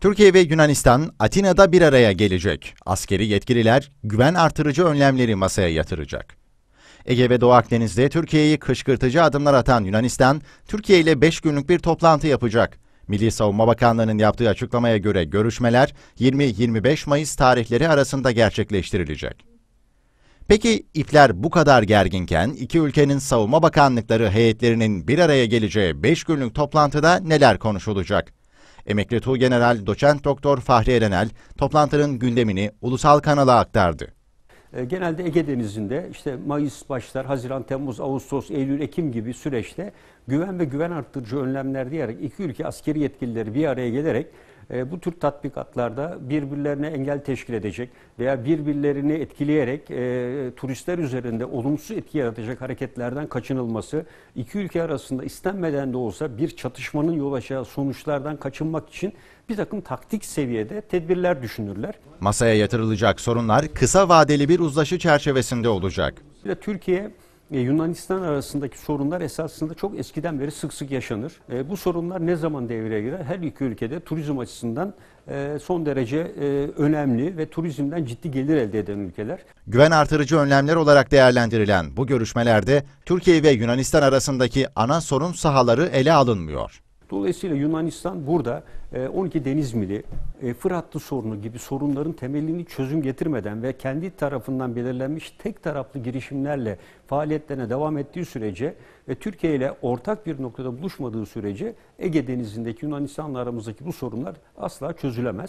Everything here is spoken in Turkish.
Türkiye ve Yunanistan Atina'da bir araya gelecek. Askeri yetkililer güven artırıcı önlemleri masaya yatıracak. Ege ve Doğu Akdeniz'de Türkiye'yi kışkırtıcı adımlar atan Yunanistan, Türkiye ile 5 günlük bir toplantı yapacak. Milli Savunma Bakanlığı'nın yaptığı açıklamaya göre görüşmeler 20-25 Mayıs tarihleri arasında gerçekleştirilecek. Peki ipler bu kadar gerginken iki ülkenin savunma bakanlıkları heyetlerinin bir araya geleceği 5 günlük toplantıda neler konuşulacak? Emekli General, Doçent Doktor Fahri Erenel toplantının gündemini ulusal kanala aktardı. E, genelde Ege Denizi'nde işte Mayıs başlar, Haziran, Temmuz, Ağustos, Eylül, Ekim gibi süreçte güven ve güven arttırıcı önlemler diyerek iki ülke askeri yetkilileri bir araya gelerek e, bu tür tatbikatlarda birbirlerine engel teşkil edecek veya birbirlerini etkileyerek e, turistler üzerinde olumsuz etki yaratacak hareketlerden kaçınılması, iki ülke arasında istenmeden de olsa bir çatışmanın yol açacağı sonuçlardan kaçınmak için bir takım taktik seviyede tedbirler düşünürler. Masaya yatırılacak sorunlar kısa vadeli bir uzlaşı çerçevesinde olacak. Türkiye e, Yunanistan arasındaki sorunlar esasında çok eskiden beri sık sık yaşanır. E, bu sorunlar ne zaman devreye girer? Her iki ülkede turizm açısından e, son derece önemli ve turizmden ciddi gelir elde eden ülkeler. Güven artırıcı önlemler olarak değerlendirilen bu görüşmelerde Türkiye ve Yunanistan arasındaki ana sorun sahaları ele alınmıyor. Dolayısıyla Yunanistan burada 12 e, deniz mili, e, Fıratlı sorunu gibi sorunların temelini çözüm getirmeden ve kendi tarafından belirlenmiş tek taraflı girişimlerle faaliyetlerine devam ettiği sürece ve Türkiye ile ortak bir noktada buluşmadığı sürece Ege Denizi'ndeki Yunanistan'la aramızdaki bu sorunlar asla çözülemez.